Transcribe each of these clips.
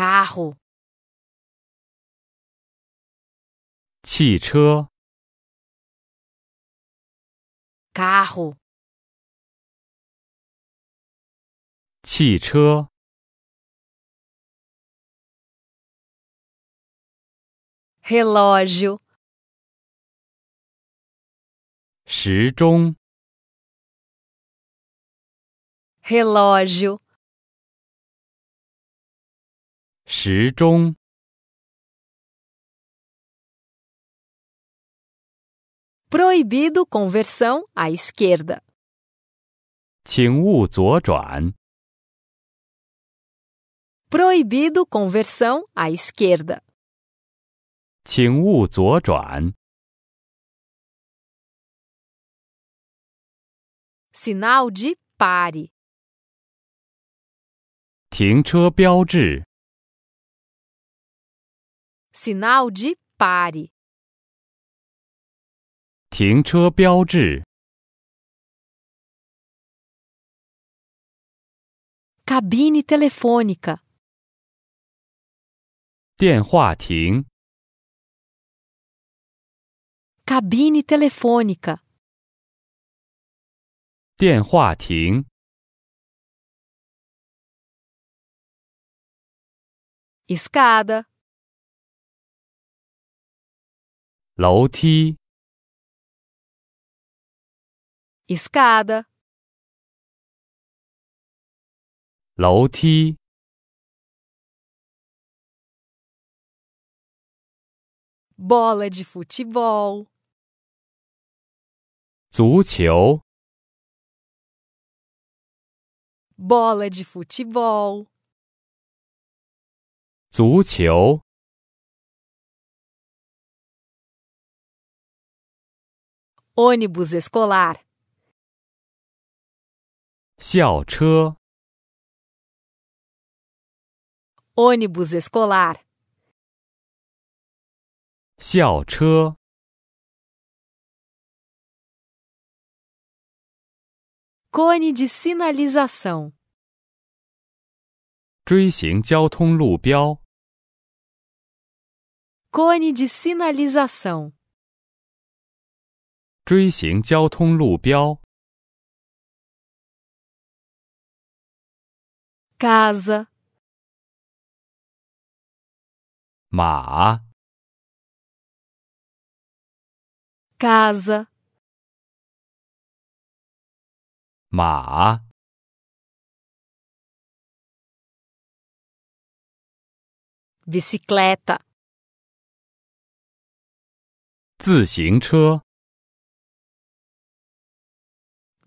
carro. 汽车 carro relógio relógio 时钟。Proibido conversão à esquerda. 请勿左转。Proibido conversão à esquerda. 请勿左转。Sinal de pare. 停车标志。Sinal de pare. 停车标志 Cabine telefônica. 电话亭 Cabine telefônica. 电话亭 Escada. 楼梯，escada，楼梯，bola de futebol，足球，bola de futebol，足球。ônibus escolar. 校车 ônibus escolar. 校车 cone de sinalização. 追行交通路标 cone de sinalização. 锥形交通路标。Casa，马。Casa，马。Bicicleta，自行车。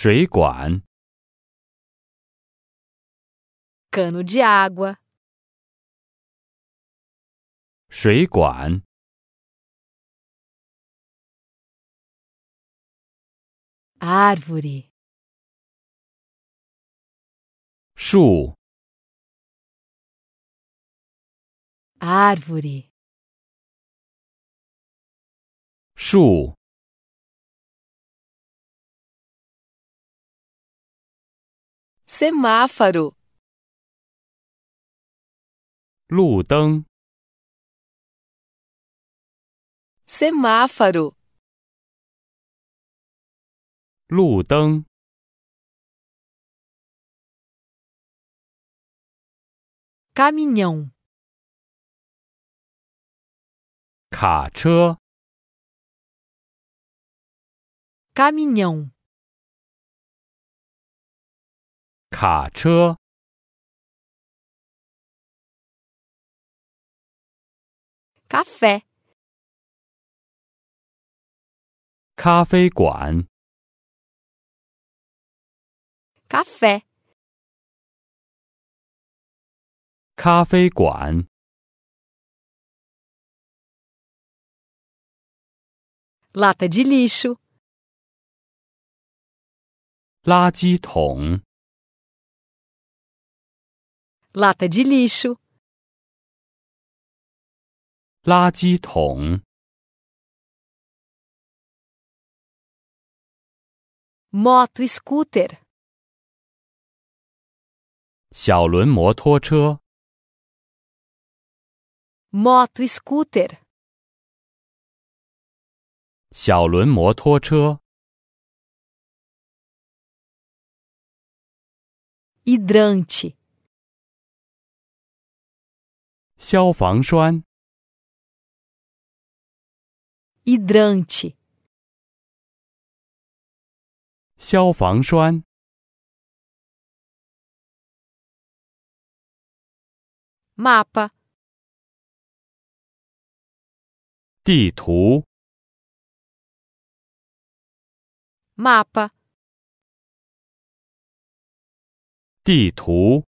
水管，cano de água, 水管，árvore, 树，árvore, 树。semáforo, Caminhão. 路灯，caminhão, caminhão. 卡车。咖啡。咖啡馆。咖啡。咖啡馆。lata de lixo，垃圾桶。lata de lixo, tong. moto scooter, 小轮摩托车、moto scooter, Hidrante. 消防栓，hydrante，消防栓，mapa，地图，mapa，地图。